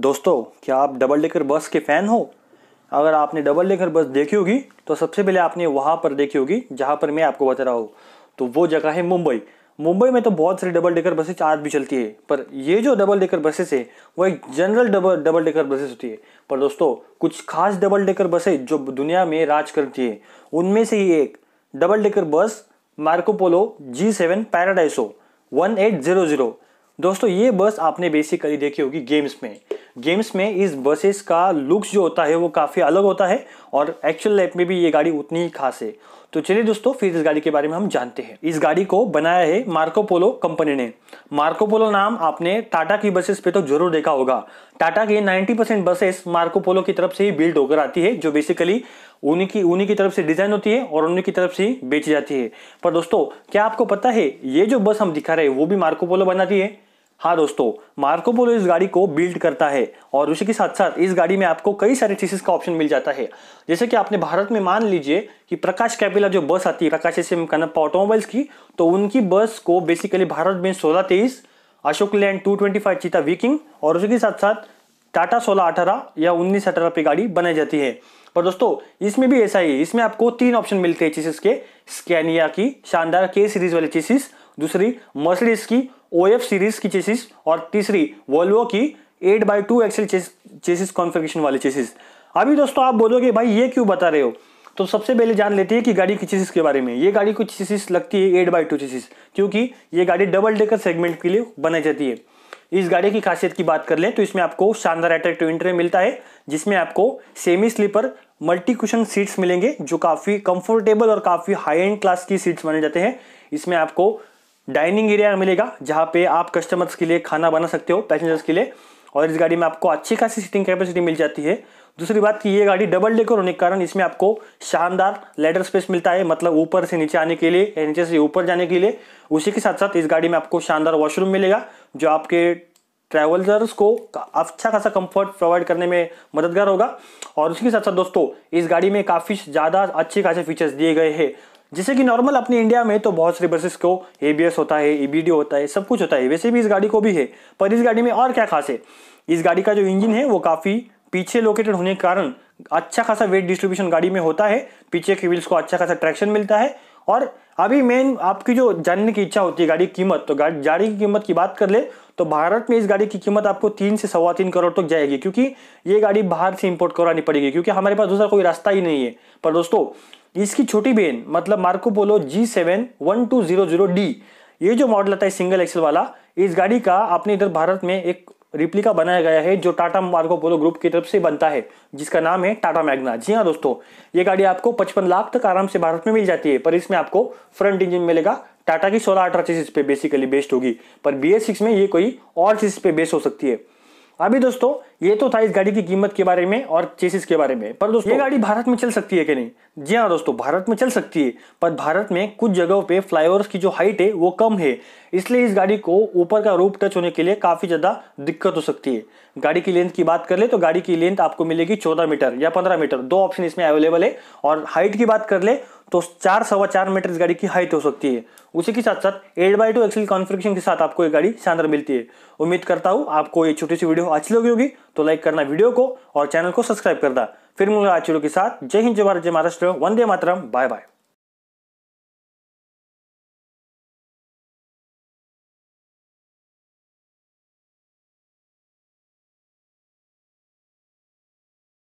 दोस्तों क्या आप डबल डेकर बस के फ़ैन हो अगर आपने डबल डेकर बस देखी होगी तो सबसे पहले आपने वहां पर देखी होगी जहां पर मैं आपको बता रहा हूँ तो वो जगह है मुंबई मुंबई में तो बहुत सारी डबल डेकर बसेज आज भी चलती है पर ये जो डबल डेकर बसेस है वो एक general double double decker buses होती है पर दोस्तों कुछ खास डबल डेकर बसेज जो दुनिया में राज करती है उनमें से ही एक double decker bus Marcopolo G seven Paradiso one eight zero zero दोस्तों ये बस आपने बेसिकली देखी होगी गेम्स में गेम्स में इस बसेस का लुक्स जो होता है वो काफ़ी अलग होता है और एक्चुअल लाइफ में भी ये गाड़ी उतनी ही खास है तो चलिए दोस्तों फिर इस गाड़ी के बारे में हम जानते हैं इस गाड़ी को बनाया है मार्कोपोलो कंपनी ने मार्कोपोलो नाम आपने टाटा की बसेस पे तो जरूर देखा होगा टाटा के 90 परसेंट बसेस मार्कोपोलो की तरफ से ही बिल्ड होकर आती है जो बेसिकली उन्हीं की उन्हीं की तरफ से डिजाइन होती है और उन्हीं की तरफ से ही बेची जाती है पर दोस्तों क्या आपको पता है ये जो बस हम दिखा रहे हैं वो भी मार्कोपोलो बनाती है हाँ दोस्तों मार्को पोलो इस गाड़ी को बिल्ड करता है और उसी के साथ साथ इस गाड़ी में आपको कई सारे चीज़ का ऑप्शन मिल जाता है जैसे कि आपने भारत में मान लीजिए कि प्रकाश कैपिला जो बस आती है Prakash S M Kanappa automobiles की तो उनकी बस को बेसिकली भारत में सोलह तेईस Ashok Leyland two twenty five Cheetah Viking और उसी के साथ साथ टाटा सोलह अठारह या उन्नीस अठारह पे गाड़ी बनाई जाती है पर दोस्तों इसमें भी ऐसा ही है इसमें आपको तीन ऑप्शन मिलते हैं चीसिस के स्कैनिया की शानदार के सीरीज वाले चीसिस दूसरी मर्सिडीज की ओ एफ सीरीज की चेसिस और तीसरी वोल्वो की eight by two axle chassis configuration वाली चेसिस अभी दोस्तों आप बोलोगे भाई ये क्यों बता रहे हो तो सबसे पहले जान लेते हैं कि गाड़ी की चीज़ के बारे में ये गाड़ी को चीज़ लगती है एट बाई टू चीज़ क्योंकि ये गाड़ी डबल डेकर सेगमेंट के लिए बनाई जाती है इस गाड़ी की खासियत की बात कर लें तो इसमें आपको शानदार अट्रैक्टिव इंटरे मिलता है जिसमें आपको semi sleeper multi question seats मिलेंगे जो काफ़ी कंफर्टेबल और काफ़ी हाई एंड क्लास की सीट्स माने जाते हैं इसमें आपको डाइनिंग एरिया मिलेगा जहाँ पे आप कस्टमर्स के लिए खाना बना सकते हो पैसेंजर्स के लिए और इस गाड़ी में आपको अच्छी खासी सीटिंग कैपेसिटी मिल जाती है दूसरी बात कि ये गाड़ी डबल डेकर होने के कारण इसमें आपको शानदार लेडर स्पेस मिलता है मतलब ऊपर से नीचे आने के लिए या नीचे से ऊपर जाने के लिए उसी के साथ साथ इस गाड़ी में आपको शानदार वॉशरूम मिलेगा जो आपके ट्रैवलर्स को अच्छा खासा कंफर्ट प्रोवाइड करने में मददगार होगा और उसके साथ साथ दोस्तों इस गाड़ी में काफ़ी ज़्यादा अच्छे खासे फीचर्स दिए गए हैं जैसे कि नॉर्मल अपने इंडिया में तो बहुत सारी बसेस को एबीएस होता है एबीडी होता है सब कुछ होता है वैसे भी इस गाड़ी को भी है पर इस गाड़ी में और क्या खास है इस गाड़ी का जो इंजन है वो काफ़ी पीछे लोकेटेड होने के कारण अच्छा खासा वेट डिस्ट्रीब्यूशन गाड़ी में होता है पीछे के व्हील्स को अच्छा खासा ट्रैक्शन मिलता है और अभी मेन आपकी जो जानने की इच्छा होती है गाड़ी की कीमत तो गाड़ी की कीमत की बात कर ले तो भारत में इस गाड़ी की कीमत आपको तीन से सवा तीन करोड़ तक तो जाएगी क्योंकि ये गाड़ी बाहर से इंपोर्ट करानी पड़ेगी क्योंकि हमारे पास दूसरा कोई रास्ता ही नहीं है पर दोस्तों इसकी छोटी बहन मतलब Marcopolo G seven one two zero zero D ये जो मॉडल आता है सिंगल एक्सल वाला इस गाड़ी का अपने इधर भारत में एक रिप्लिका बनाया गया है जो टाटा मार्कोपोलो ग्रुप की तरफ से बनता है जिसका नाम है टाटा मैग्ना जी हाँ दोस्तों ये गाड़ी आपको पचपन लाख तक आराम से भारत में मिल जाती है पर इसमें आपको फ्रंट इंजन मिलेगा टाटा की सोलह अठारह चीज पे बेसिकली बेस्ड होगी पर बी में ये कोई और चीज पे बेस्ड हो सकती है अभी दोस्तों ये तो था इस गाड़ी की कीमत के बारे में और चेसिस के बारे में पर दोस्तों ये गाड़ी भारत में चल सकती है कि नहीं जी हाँ दोस्तों भारत में चल सकती है पर भारत में कुछ जगहों पे फ्लाईओवर्स की जो हाइट है वो कम है इसलिए इस गाड़ी को ऊपर का रूप टच होने के लिए काफ़ी ज़्यादा दिक्कत हो सकती है गाड़ी की लेंथ की बात कर ले तो गाड़ी की लेंथ आपको मिलेगी चौदह मीटर या पंद्रह मीटर दो ऑप्शन इसमें अवेलेबल है और हाइट की बात कर ले तो चार सवा चार मीटर इस गाड़ी की हाइट हो सकती है उसी के साथ साथ eight by two axle configuration के साथ आपको ये गाड़ी शानदार मिलती है उम्मीद करता हूँ आपको ये छोटी सी वीडियो अच्छी लगी होगी तो लाइक करना वीडियो को और चैनल को सब्सक्राइब करना फिर मिलेगा आज के साथ जय हिंद जय भारत जय महाराष्ट्र वंदे मातरम बाय बाय